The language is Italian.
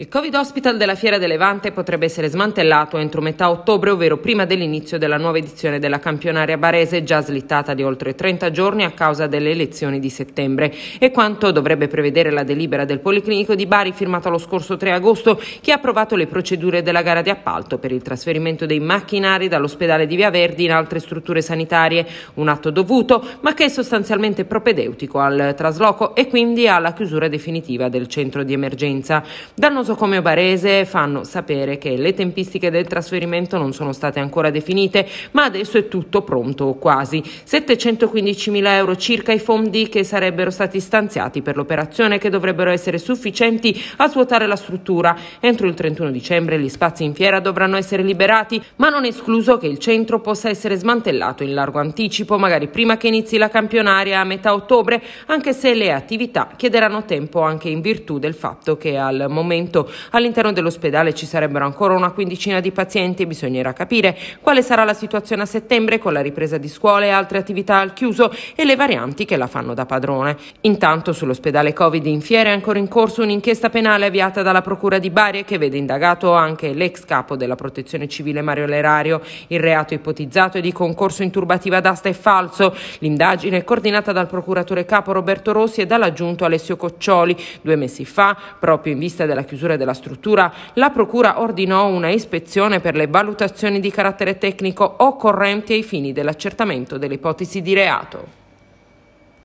Il Covid Hospital della Fiera del Levante potrebbe essere smantellato entro metà ottobre, ovvero prima dell'inizio della nuova edizione della campionaria barese, già slittata di oltre 30 giorni a causa delle elezioni di settembre. E quanto dovrebbe prevedere la delibera del Policlinico di Bari, firmata lo scorso 3 agosto, che ha approvato le procedure della gara di appalto per il trasferimento dei macchinari dall'ospedale di Via Verdi in altre strutture sanitarie. Un atto dovuto, ma che è sostanzialmente propedeutico al trasloco e quindi alla chiusura definitiva del centro di emergenza. Dal come Barese fanno sapere che le tempistiche del trasferimento non sono state ancora definite, ma adesso è tutto pronto o quasi. 715 mila euro circa i fondi che sarebbero stati stanziati per l'operazione che dovrebbero essere sufficienti a svuotare la struttura. Entro il 31 dicembre gli spazi in fiera dovranno essere liberati, ma non è escluso che il centro possa essere smantellato in largo anticipo, magari prima che inizi la campionaria a metà ottobre, anche se le attività chiederanno tempo anche in virtù del fatto che al momento all'aumento. All'interno dell'ospedale ci sarebbero ancora una quindicina di pazienti bisognerà capire quale sarà la situazione a settembre con la ripresa di scuole e altre attività al chiuso e le varianti che la fanno da padrone. Intanto sull'ospedale Covid in Fiera è ancora in corso un'inchiesta penale avviata dalla Procura di Bari che vede indagato anche l'ex capo della Protezione Civile Mario Lerario. Il reato ipotizzato è di concorso in turbativa d'asta è falso. L'indagine è coordinata dal procuratore capo Roberto Rossi e dall'aggiunto Alessio Coccioli. Due mesi fa, proprio in vista della chiusura misure della struttura, la Procura ordinò una ispezione per le valutazioni di carattere tecnico occorrenti ai fini dell'accertamento delle ipotesi di reato.